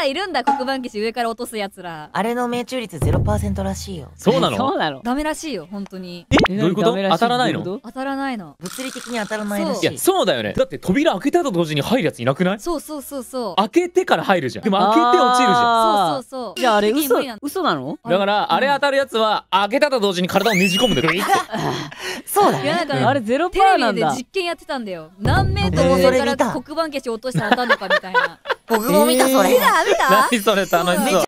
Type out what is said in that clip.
らいるんだ黒板消し上から落とすやつらあれの命中率0%らしいよそうなのそうなのダメらしいよ本当にえどういうこと当たらないの当たらないの物理的に当たらないらしいやそうだよねだって扉開けたと同時に入るやついなくないそうそうそうそう開けてから入るじゃんでも開けて落ちるじゃんそうそうそうじゃああれ嘘嘘なのだからあれ当たるやつは開けたと同時に体をねじ込むんだよ そうだねいやなんかあれゼロパーなんだテレビで実験やってたんだよ何メートルから黒板消し落としたら当たるのかみたいな僕も見たそれ。見た見た何それ楽しそう。